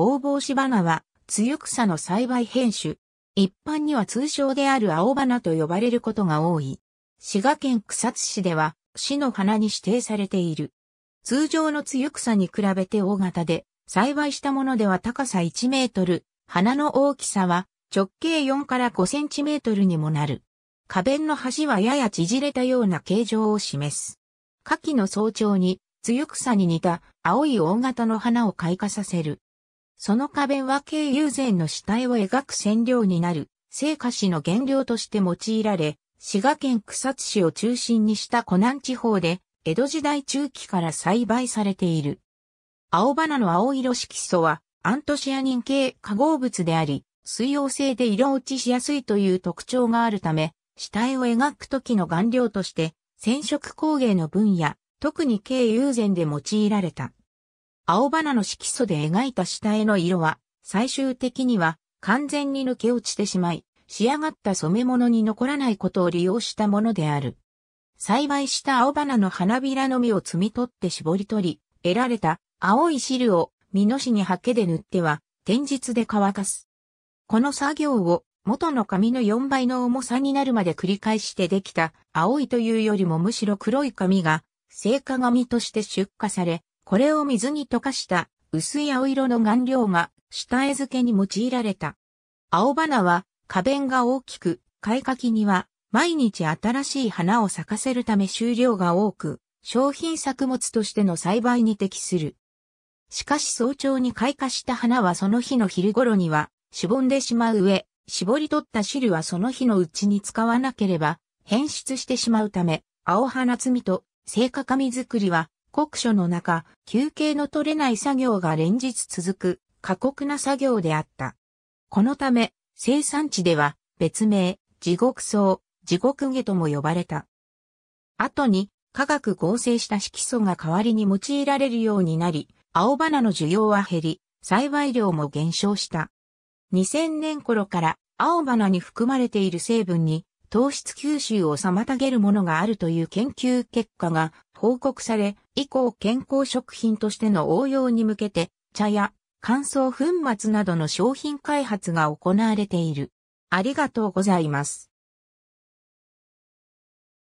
大帽子花は、強草の栽培編種。一般には通称である青花と呼ばれることが多い。滋賀県草津市では、市の花に指定されている。通常の強草に比べて大型で、栽培したものでは高さ1メートル、花の大きさは直径4から5センチメートルにもなる。花弁の端はやや縮れたような形状を示す。夏季の早朝に、強草に似た青い大型の花を開花させる。その花弁は慶友禅の死体を描く染料になる、聖火紙の原料として用いられ、滋賀県草津市を中心にした湖南地方で、江戸時代中期から栽培されている。青花の青色色素は、アントシアニン系化合物であり、水溶性で色落ちしやすいという特徴があるため、死体を描く時の顔料として、染色工芸の分野、特に慶友禅で用いられた。青花の色素で描いた下絵の色は、最終的には完全に抜け落ちてしまい、仕上がった染め物に残らないことを利用したものである。栽培した青花の花びらの実を摘み取って絞り取り、得られた青い汁を実の紙に刷毛で塗っては、天日で乾かす。この作業を元の紙の4倍の重さになるまで繰り返してできた青いというよりもむしろ黒い紙が、成果紙として出荷され、これを水に溶かした薄い青色の顔料が下絵付けに用いられた。青花は花弁が大きく、開花期には毎日新しい花を咲かせるため収量が多く、商品作物としての栽培に適する。しかし早朝に開花した花はその日の昼頃には、しぼんでしまう上、絞り取った汁はその日のうちに使わなければ、変質してしまうため、青花摘みと、聖火紙作りは、酷暑の中、休憩の取れない作業が連日続く過酷な作業であった。このため、生産地では別名、地獄草、地獄下とも呼ばれた。後に化学合成した色素が代わりに用いられるようになり、青花の需要は減り、栽培量も減少した。2000年頃から青花に含まれている成分に糖質吸収を妨げるものがあるという研究結果が報告され、以降健康食品としての応用に向けて、茶や乾燥粉末などの商品開発が行われている。ありがとうございます。